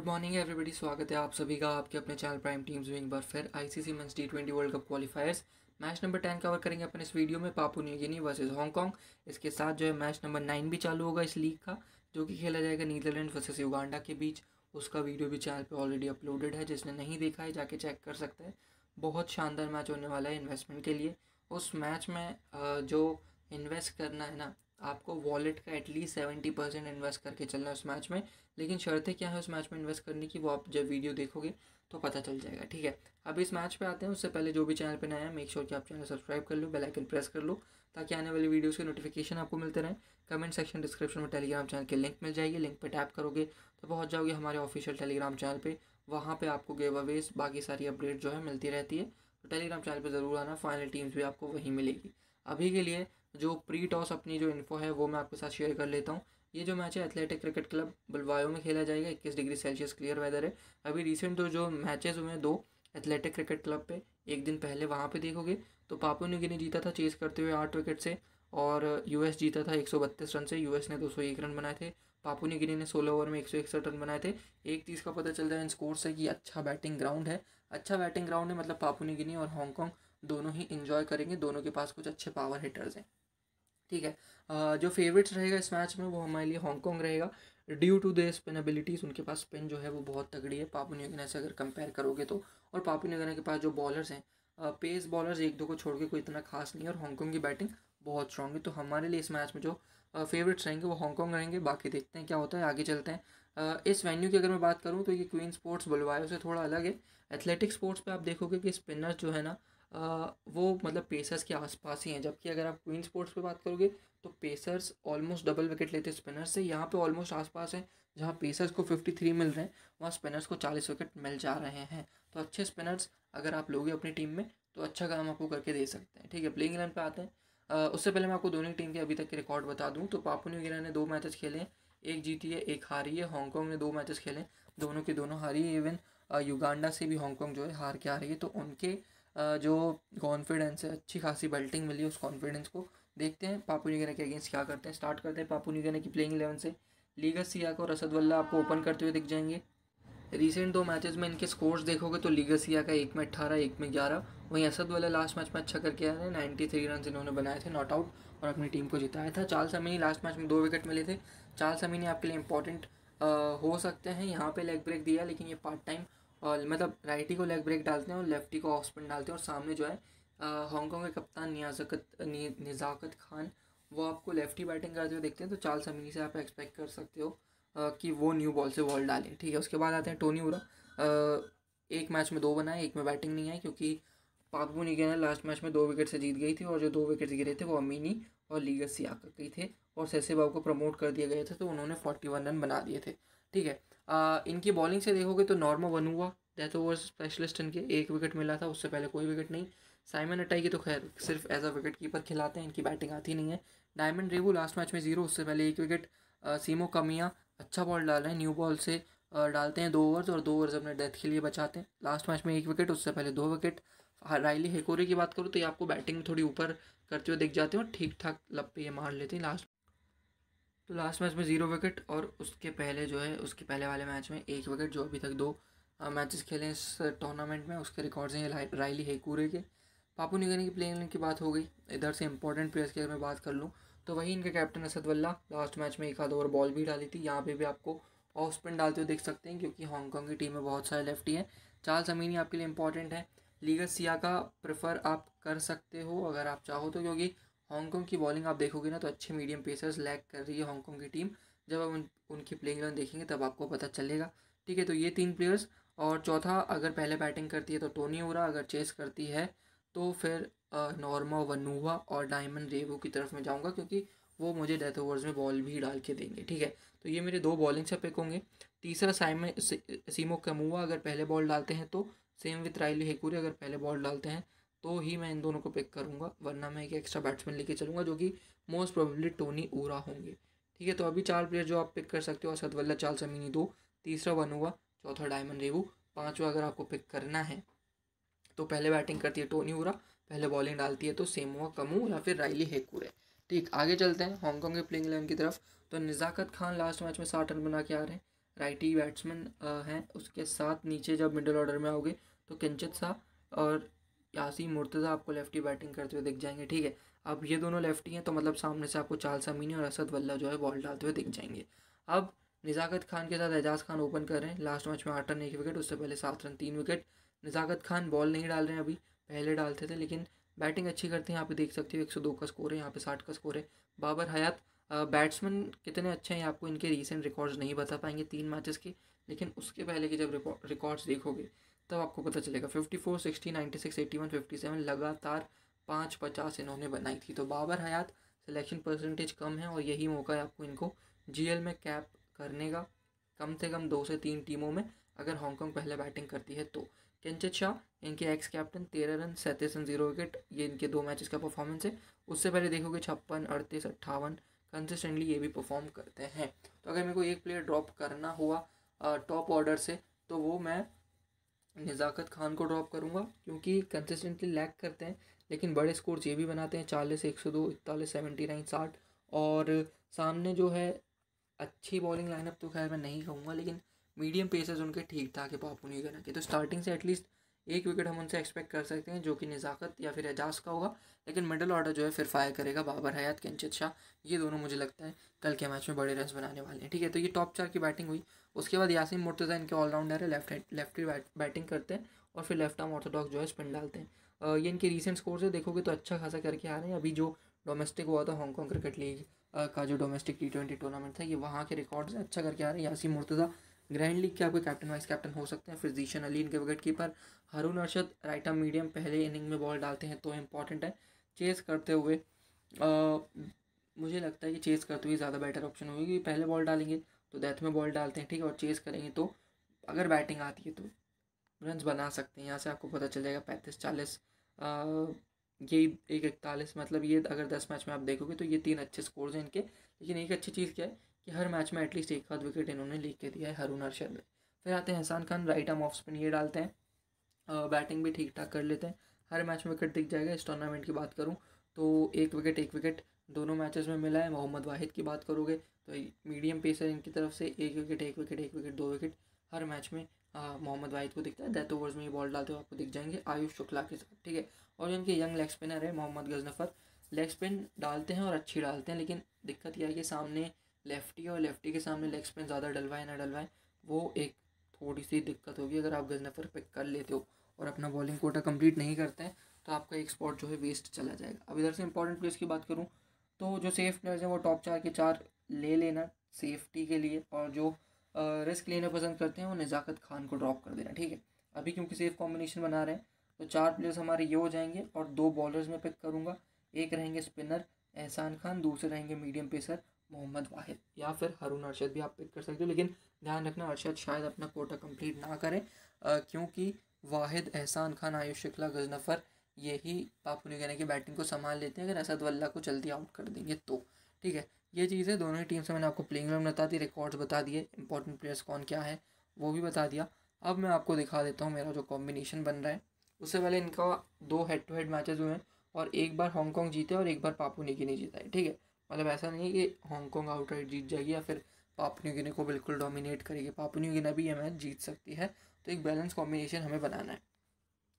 good morning everybody स्वागत है आप सभी का आपके अपने चैनल प्राइम टीम्स में एक बार फिर ICC men's T twenty world cup qualifiers match number ten cover करेंगे अपने इस वीडियो में Papua New Guinea versus Hong Kong इसके साथ जो है मैच नंबर नाइन भी चालू होगा इस लीग का जो कि खेला जाएगा नीदरलैंड वर्सेज युगांडा के बीच उसका वीडियो भी चैनल पर ऑलरेडी अपलोडेड है जिसने नहीं देखा है जाके चेक कर सकता है बहुत शानदार मैच होने वाला है इन्वेस्टमेंट के लिए उस मैच में जो इन्वेस्ट करना है ना आपको वॉलेट का एटलीस्ट सेवेंटी परसेंट इन्वेस्ट करके चलना है उस मैच में लेकिन शर्तें क्या है उस मैच में इन्वेस्ट करने की वो आप जब वीडियो देखोगे तो पता चल जाएगा ठीक है अब इस मैच पे आते हैं उससे पहले जो भी चैनल पे नया है मेक श्योर कि आप चैनल सब्सक्राइब कर लो बेल आइकन प्रेस कर लो ताकि आने वाली वीडियोज़ के नोटिफिकेशन आपको मिलते रहें कमेंट सेक्शन डिस्क्रिप्शन में टेलीग्राम चैनल के लिंक मिल जाएगी लिंक पर टैप करोगे तो पहुँच जाओगे हमारे ऑफिशियल टेलीग्राम चैनल पर वहाँ पर आपको गेव अवेज बाकी सारी अपडेट जो है मिलती रहती है तो टेलीग्राम चैनल पर ज़रूर आना फाइनल टीम्स भी आपको वहीं मिलेगी अभी के लिए जो प्री टॉस अपनी जो इन्फो है वो मैं आपके साथ शेयर कर लेता हूँ ये जो मैच है एथलेटिक क्रिकेट क्लब बलवायो में खेला जाएगा इक्कीस डिग्री सेल्सियस क्लियर वेदर है अभी रिसेंट तो जो मैचेस हुए हैं दो एथलेटिक क्रिकेट क्लब पे एक दिन पहले वहाँ पे देखोगे तो पापो ने गिनी जीता था चेस करते हुए आठ विकेट से और यूएस जीता था एक रन से यूएस ने दो रन बनाए थे पापू ने गिनी ने सोलह ओवर में एक रन बनाए थे एक चीज़ का पता चल है इन स्कोर से कि अच्छा बैटिंग ग्राउंड है अच्छा बैटिंग ग्राउंड है मतलब पापू ने गिनी और हांगकॉन्ग दोनों ही इन्जॉय करेंगे दोनों के पास कुछ अच्छे पावर हिटर्स हैं ठीक है जो फेवरेट्स रहेगा इस मैच में वो हमारे लिए हांगकॉन्ग रहेगा due to their spin abilities उनके पास स्पिन जो है वो बहुत तगड़ी है पापू न्यूगना से अगर कंपेयर करोगे तो और पापू न्यूगना के पास जो बॉलर्स हैं पेस बॉलर्स एक दो को छोड़ के कोई इतना खास नहीं है और हांगकॉन्ग की बैटिंग बहुत स्ट्रॉन्ग है तो हमारे लिए इस मैच में जो फेवरेट्स रहेंगे वो हांगकॉन्ग रहेंगे बाकी देखते हैं क्या होता है आगे चलते हैं इस वेन्यू की अगर मैं बात करूँ तो ये क्वीन स्पोर्ट्स बुलवायो से थोड़ा अलग है एथलेटिक स्पोर्ट्स पर आप देखोगे कि स्पिनर्स जो है ना वो मतलब पेसर्स के आसपास ही हैं जबकि अगर आप क्वीन स्पोर्ट्स पे बात करोगे तो पेसर्स ऑलमोस्ट डबल विकेट लेते स्पिनर्स से यहाँ पे ऑलमोस्ट आसपास है जहाँ पेसर्स को फिफ्टी थ्री मिल रहे हैं वहाँ स्पिनर्स को चालीस विकेट मिल जा रहे हैं तो अच्छे स्पिनर्स अगर आप लोगे अपनी टीम में तो अच्छा काम आपको करके दे सकते हैं ठीक है प्लेइंग इलेवन पर आते हैं आ, उससे पहले मैं आपको दोनों टीम के अभी तक के रिकॉर्ड बता दूँ तो पापू न्यू गिना ने दो मैचेस खेले हैं एक जीती है एक हारी है हांगकॉन्ग ने दो मैचेस खेले दोनों के दोनों हारी है इवन युगांडा से भी हांगकॉन्ग जो है हार के आ रही है तो उनके जो कॉन्फिडेंस है अच्छी खासी बल्टिंग मिली उस कॉन्फिडेंस को देखते हैं पापू न्यूगेना के अगेंस्ट क्या करते हैं स्टार्ट करते हैं पापू न्यूगेना की प्लेइंग इलेवन से लीगस सिया और रसद वल्ला आपको ओपन करते हुए दिख जाएंगे रिसेंट दो मैचेस में इनके स्कोर्स देखोगे तो लीगल सिया का एक में अट्ठारह एक में ग्यारह वहीं असद वाला लास्ट मैच में अच्छा करके आया थे नाइन्टी थ्री रन इन्होंने बनाए थे नॉट आउट और अपनी टीम को जिताया था चार समीनी लास्ट मैच में दो विकेट मिले थे चार समीनी आपके लिए इंपॉर्टेंट हो सकते हैं यहाँ पे लेग ब्रेक दिया लेकिन ये पार्ट टाइम और मतलब राइटी को लेग ब्रेक डालते हैं और लेफ्टी को ऑफ स्पिन डालते हैं और सामने जो है हांगकॉन्ग के कप्तान नियाजकत नि, निज़ाकत खान वो आपको लेफ्टी बैटिंग करते हुए देखते हैं तो चार्ल्स अमीनी से आप एक्सपेक्ट कर सकते हो आ, कि वो न्यू बॉल से बॉल डालें ठीक है उसके बाद आते हैं टोनी उरा एक मैच में दो बनाए एक में बैटिंग नहीं आई क्योंकि पापू निगेना लास्ट मैच में दो विकेट से जीत गई थी और जो दो विकेट गिरे थे वो अमीनी और लीगर लीगस सियाकत गई थे और सैसे बाबू को प्रमोट कर दिया गया था तो उन्होंने फोर्टी वन रन बना दिए थे ठीक है आ, इनकी बॉलिंग से देखोगे तो नॉर्मा वन हुआ डेथ ओवर स्पेशलिस्ट इनके एक विकेट मिला था उससे पहले कोई विकेट नहीं साइमन अटाई की तो खैर सिर्फ एज अ विकेट कीपर खिलाते हैं इनकी बैटिंग आती नहीं है डायमंड रेबू लास्ट मैच में जीरो उससे पहले एक विकेट सीमो कमिया अच्छा बॉल डाल रहे हैं न्यू बॉल से डालते हैं दो ओवर्स और दो ओवर्स अपने डेथ के लिए बचाते हैं लास्ट मैच में एक विकेट उससे पहले दो विकेट रायली हेकोरी की बात करूँ तो ये आपको बैटिंग थोड़ी ऊपर करते हुए दिख जाते हैं और ठीक ठाक पे ये मार लेते हैं लास्ट तो लास्ट मैच में ज़ीरो विकेट और उसके पहले जो है उसके पहले वाले मैच में एक विकेट जो अभी तक दो मैचेस खेले इस टूर्नामेंट में उसके रिकॉर्ड्स हैं है हेकूरे के पापू निगनी की प्लेइंग की बात हो गई इधर से इंपॉर्टेंट प्लेयर्स की अगर मैं बात कर लूँ तो वहीं इनके कैप्टन असदवल्ला लास्ट मैच में एक आध ओवर बॉल भी डाली थी यहाँ पे भी आपको ऑफ स्पिन डालते हुए देख सकते हैं क्योंकि हांगकॉन्ग की टीम में बहुत सारे लेफ्टी हैं चार जमीनी आपके लिए इंपॉर्टेंट है लीगर सिया का प्रेफर आप कर सकते हो अगर आप चाहो तो क्योंकि हांगकॉन्ग की बॉलिंग आप देखोगे ना तो अच्छे मीडियम पेसर्स लैग कर रही है हांगकॉन्ग की टीम जब आप उनकी प्लेइंग इलेवन देखेंगे तब आपको पता चलेगा ठीक है तो ये तीन प्लेयर्स और चौथा अगर पहले बैटिंग करती है तो टोनी ओरा अगर चेस करती है तो फिर नॉर्मा वनुआ और डायमंड रेवो की तरफ मैं जाऊँगा क्योंकि वो मुझे डेथ ओवर्स में बॉल भी डाल के देंगे ठीक है तो ये मेरे दो बॉलिंग से पिक होंगे तीसरा साइमन सीमो कमुआ अगर पहले बॉल डालते हैं तो सेम विथ राइली हेकूरी अगर पहले बॉल डालते हैं तो ही मैं इन दोनों को पिक करूँगा वरना मैं एक एक्स्ट्रा बैट्समैन लेके चलूँगा जो कि मोस्ट प्रोबेबली टोनी ओरा होंगे ठीक है तो अभी चार प्लेयर जो आप पिक कर सकते हो असद वल्ला चाल समीनी दो तीसरा वन हुआ चौथा डायमंड रेवू पाँचवा अगर आपको पिक करना है तो पहले बैटिंग करती है टोनी ओरा पहले बॉलिंग डालती है तो सेम हुआ कमू या फिर राइली है ठीक आगे चलते हैं हांगकॉन्ग के प्लेइंग इलेवन की तरफ तो निज़ाकत खान लास्ट मैच में साठ रन बना के आ रहे हैं राइटी बैट्समैन हैं उसके साथ नीचे जब मिडिल ऑर्डर में आओगे तो किंचित सा और यासीम मुर्तज़ा आपको लेफ्टी बैटिंग करते हुए दिख जाएंगे ठीक है अब ये दोनों लेफ्टी हैं तो मतलब सामने से आपको चाल समीनी और असद वल्ला जो है बॉल डालते हुए दिख जाएंगे अब निज़ाकत खान के साथ एजाज खान ओपन कर रहे हैं लास्ट मैच में आठ रन एक विकेट उससे पहले सात रन तीन विकेट निज़ाकत खान बॉल नहीं डाल रहे हैं अभी पहले डालते थे लेकिन बैटिंग अच्छी करते हैं यहाँ पे देख सकते हो दो का स्कोर है यहाँ पे साठ का स्कोर है बाबर हयात बैट्समैन कितने अच्छे हैं आपको इनके रिसेंट रिकॉर्ड्स नहीं बता पाएंगे तीन मैचेस के लेकिन उसके पहले के जब रिकॉर्ड्स देखोगे तब आपको पता चलेगा fifty four sixty ninety six eighty one fifty seven लगातार पाँच पचास इन्होंने बनाई थी तो बाबर हयात सिलेक्शन परसेंटेज कम है और यही मौका है आपको इनको जी में कैप करने का कम से कम दो से तीन टीमों में अगर हांगकॉन्ग पहले बैटिंग करती है तो केंचित शाह इनके एक्स कैप्टन तेरह रन सैंतीस रन जीरो विकेट ये इनके दो मैचेस का परफॉर्मेंस है उससे पहले देखोगे छप्पन अड़तीस अट्ठावन कंसिस्टेंटली ये भी परफॉर्म करते हैं तो अगर मेरे को एक प्लेयर ड्रॉप करना हुआ टॉप ऑर्डर से तो वो मैं नज़ाकत खान को ड्रॉप करूँगा क्योंकि कंसिस्टेंटली लैक करते हैं लेकिन बड़े स्कोर्स ये भी बनाते हैं चालीस एक सौ दो इकतालीस सेवेंटी नाइन साठ और सामने जो है अच्छी बॉलिंग लाइनअप तो खैर मैं नहीं कहूँगा लेकिन मीडियम पेसेज उनके ठीक ठाक है पापू नहीं करना कि तो स्टार्टिंग से एटलीस्ट एक विकेट हम उनसे एक्सपेक्ट कर सकते हैं जो कि नज़ाकत या फिर एजाज का होगा लेकिन मिडल ऑर्डर जो है फिर फायर करेगा बाबर हयात कंचित शाह ये दोनों मुझे लगता है कल के मैच में बड़े रन बनाने वाले हैं ठीक है तो ये टॉप चार की बैटिंग हुई उसके बाद यासिन मुर्तज़ा इनके ऑलराउंडर है लेफ्ट लेफ्ट लेफ्टी बैटिंग करते हैं और फिर लेफ्ट आर्म ऑर्थोडॉक्स जो है स्पिन डालते हैं ये इनके रिसेंट स्कोर से देखोगे तो अच्छा खासा करके आ रहे हैं अभी जो डोमेस्टिक हुआ था हॉन्गकॉन्ग क्रिकेट लीग का जो डोमेस्टिक टी ट्वेंटी टूर्नामेंट था ये वहाँ के रिकॉर्ड से अच्छा करके आ रहे हैं यासिन मुर्तज़ा ग्रैंड लीग के आपके कैप्टन वाइस कैप्टन हो सकते हैं फिजिशियन अली इनके wicket keeper Harun Arshad right medium पहले इनिंग में बॉल डालते हैं तो इम्पॉर्टेंट है चेस करते हुए आ, मुझे लगता है कि चेस करते हुए ज़्यादा बेटर ऑप्शन होगी क्योंकि पहले बॉल डालेंगे तो डेथ में बॉल डालते हैं ठीक है और चेस करेंगे तो अगर बैटिंग आती है तो रन बना सकते हैं यहाँ से आपको पता चल जाएगा पैंतीस चालीस ये एक इकतालीस मतलब ये अगर दस मैच में आप देखोगे तो ये तीन अच्छे स्कोर्स हैं इनके लेकिन एक अच्छी चीज़ क्या है कि हर मैच में एटलीस्ट एक आध विकेट इन्होंने लिख के दिया है हरुण अर्शद ने फिर आते हैं Ehsan Khan right arm off spin ये डालते हैं बैटिंग भी ठीक ठाक कर लेते हैं हर मैच में विकेट दिख जाएगा इस टूर्नामेंट की बात करूँ तो एक विकेट एक विकेट दोनों मैचेस में मिला है मोहम्मद वाहिद की बात करोगे तो मीडियम पेसर इनकी तरफ से एक विकेट एक विकेट एक विकेट दो विकेट हर मैच में मोहम्मद वाहिद को दिखता है डेथ ओवर्स में ये बॉल डालते हुए आपको दिख जाएंगे आयुष शुक्ला के साथ ठीक है और इनके यंग लेग स्पिनर है मोहम्मद गजनफर लेग स्पिन डालते हैं और अच्छी डालते हैं लेकिन दिक्कत यह है कि सामने लेफ्टी और लेफ्टी के सामने लेग स्पिन ज़्यादा डलवाए ना डलवाए वो एक थोड़ी सी दिक्कत होगी अगर आप गजनफर पिक कर लेते हो और अपना बॉलिंग कोटा कंप्लीट नहीं करते हैं तो आपका एक स्पॉट जो है वेस्ट चला जाएगा अब इधर से इंपॉर्टेंट प्लेयर्स की बात करूँ तो जो सेफ प्लेयर्स हैं वो टॉप चार के चार ले लेना सेफ्टी के लिए और जो रिस्क लेना पसंद करते हैं वो नज़ाकत खान को ड्रॉप कर देना ठीक है अभी क्योंकि सेफ कॉम्बिनेशन बना रहे हैं तो चार प्लेयर्स हमारे ये हो जाएंगे और दो बॉलर्स में पिक करूँगा एक रहेंगे स्पिनर एहसान खान दूसरे रहेंगे मीडियम पेसर मोहम्मद वाहिद या फिर हरुण अरशद भी आप पिक कर सकते हो लेकिन ध्यान रखना अरशद शायद अपना कोटा कंप्लीट ना करें क्योंकि वाहिद एहसान खान आयुष शुक्ला गजनफर यही पापू कहने की बैटिंग को संभाल लेते हैं अगर असद वल्ला को जल्दी आउट कर देंगे तो ठीक है ये चीज़ें दोनों ही टीम से मैंने आपको प्लेइंग इलेवन बता दी रिकॉर्ड्स बता दिए इंपॉर्टेंट प्लेयर्स कौन क्या है वो भी बता दिया अब मैं आपको दिखा देता हूँ मेरा जो कॉम्बिनेशन बन रहा है उससे पहले इनका दो हेड टू हेड मैचेस हुए हैं और एक बार हांगकॉन्ग जीते और एक बार पापू ने नहीं जीता है ठीक है मतलब ऐसा नहीं है कि हांगकॉन्ग आउटराइट जीत जाएगी या फिर पापनी गिने को बिल्कुल डोमिनेट करेगी पापनी गिना भी ये मैच जीत सकती है तो एक बैलेंस कॉम्बिनेशन हमें बनाना है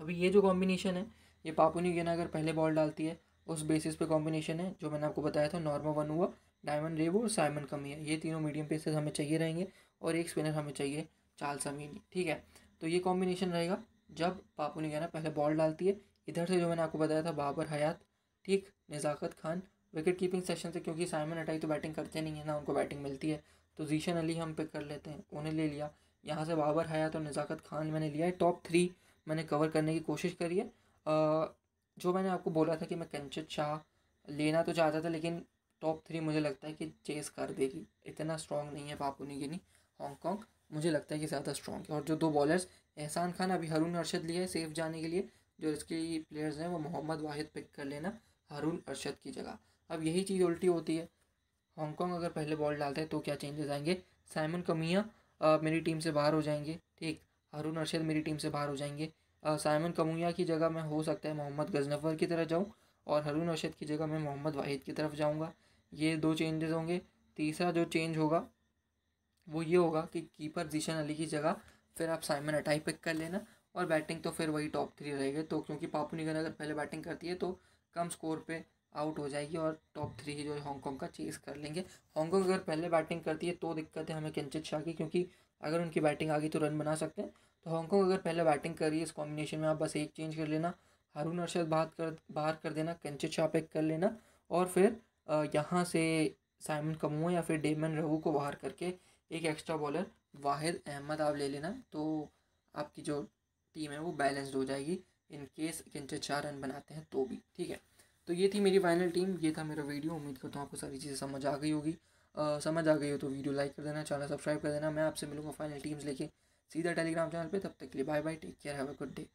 अभी ये जो कॉम्बिनेशन है ये पापुनी गिना अगर पहले बॉल डालती है उस बेसिस पे कॉम्बिनेशन है जो मैंने आपको बताया था नॉर्मल वन हुआ डायमंड रेबो और साइमन कमिया ये तीनों मीडियम पेसेस हमें चाहिए रहेंगे और एक स्पिनर हमें चाहिए चाल समीनी ठीक है तो ये कॉम्बिनेशन रहेगा जब पापुनी कहना पहले बॉल डालती है इधर से जो मैंने आपको बताया था बाबर हयात ठीक Nizakat Khan wicket keeping session से क्योंकि साइमन अटाई तो बैटिंग करते नहीं है ना उनको बैटिंग मिलती है तो जीशन अली हम पिक कर लेते हैं उन्हें ले लिया यहाँ से बाबर हयात तो और नज़ाकत खान मैंने लिया है टॉप थ्री मैंने कवर करने की कोशिश करी है आ, जो मैंने आपको बोला था कि मैं कंचित शाह लेना तो चाहता था लेकिन टॉप थ्री मुझे लगता है कि चेस कर देगी इतना स्ट्रॉन्ग नहीं है पापुनी गिनी हांगकॉन्ग मुझे लगता है कि ज़्यादा स्ट्रॉन्ग है और जो दो बॉलर्स एहसान खान अभी हरून अरशद लिया है सेफ जाने के लिए जो इसके प्लेयर्स हैं वो मोहम्मद वाहिद पिक कर लेना हरून अरशद की जगह अब यही चीज़ उल्टी होती है हांगकॉन्ग अगर पहले बॉल डालते हैं तो क्या चेंजेस आएंगे साइमन कमिया मेरी टीम से बाहर हो जाएंगे ठीक हारून अरशद मेरी टीम से बाहर हो जाएंगे साइमन कमुया की जगह मैं हो सकता है मोहम्मद गजनफर की तरफ जाऊँ और हरून अरशद की जगह मैं मोहम्मद वाहिद की तरफ जाऊँगा ये दो चेंजेस होंगे तीसरा जो चेंज होगा वो ये होगा कि कीपर जीशन अली की जगह फिर आप साइमन अटाई पिक कर लेना और बैटिंग तो फिर वही टॉप थ्री रहेगी तो क्योंकि पापू निगन अगर पहले बैटिंग करती है तो कम स्कोर पे आउट हो जाएगी और टॉप थ्री जो है हांगकॉन्ग का चेस कर लेंगे हांगकॉन्ग अगर पहले बैटिंग करती है तो दिक्कत है हमें कंचित शाह की क्योंकि अगर उनकी बैटिंग आ गई तो रन बना सकते हैं तो हांगकॉन्ग अगर पहले बैटिंग कर रही है इस कॉम्बिनेशन में आप बस एक चेंज कर लेना हारून अरशद बाहर कर बाहर कर देना कंचित शाह पिक कर लेना और फिर यहाँ से साइमन कमू या फिर डेमन रहू को बाहर करके एक एक्स्ट्रा बॉलर वाहिद अहमद आप ले लेना तो आपकी जो टीम है वो बैलेंस्ड हो जाएगी इन केस किंचित चार रन बनाते हैं तो भी ठीक है तो ये थी मेरी फाइनल टीम ये था मेरा वीडियो उम्मीद करता हूँ आपको सारी चीज़ें समझ आ गई होगी समझ आ गई हो तो वीडियो लाइक कर देना चैनल सब्सक्राइब कर देना मैं आपसे मिलूँगा फाइनल टीम्स लेके सीधा टेलीग्राम चैनल पे तब तक के लिए bye bye take care have a good day